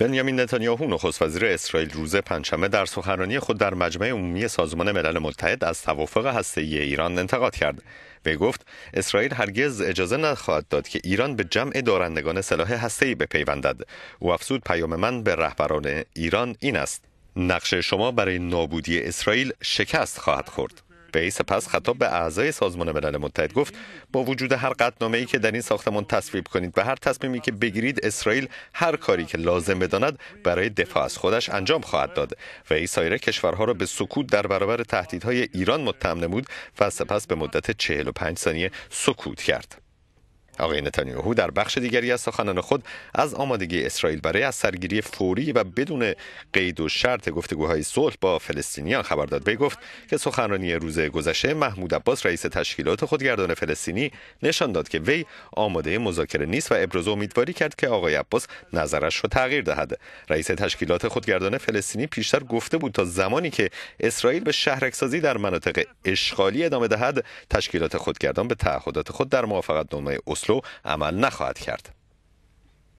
بنیامین نتانیاهو نخست وزیر اسرائیل روز پنجشنبه در سخنرانی خود در مجمع عمومی سازمان ملل متحد از توافق ای ایران انتقاد کرد. وی گفت اسرائیل هرگز اجازه نخواهد داد که ایران به جمع دارندگان سلاح هسته‌ای بپیوندد. او افزود پیام من به رهبران ایران این است: نقش شما برای نابودی اسرائیل شکست خواهد خورد. وی سپس خطاب به اعضای سازمان ملل متحد گفت با وجود هر ای که در این ساختمان تصویب کنید و هر تصمیمی که بگیرید اسرائیل هر کاری که لازم بداند برای دفاع از خودش انجام خواهد داد این سایر کشورها را به سکوت در برابر تهدیدهای ایران متهم نمود و سپس به مدت 45 ثانیه سکوت کرد آقای نتانیاهو در بخش دیگری از سخنان خود از آمادگی اسرائیل برای از سرگیری فوری و بدون قید و شرط گفتگوهای صلح با فلسطینیان خبر داد گفت که سخنرانی روز گذشته محمود عباس رئیس تشکیلات خودگردان فلسطینی نشان داد که وی آماده مذاکره نیست و ابراز امیدواری کرد که آقای عباس نظرش را تغییر دهد رئیس تشکیلات خودگردان فلسطینی پیشتر گفته بود تا زمانی که اسرائیل به شهرکسازی در مناطق اشغالی ادامه دهد تشکیلات خودگردان به تعهدات خود در موافقتنامه اسلو عمل نخواهد کرد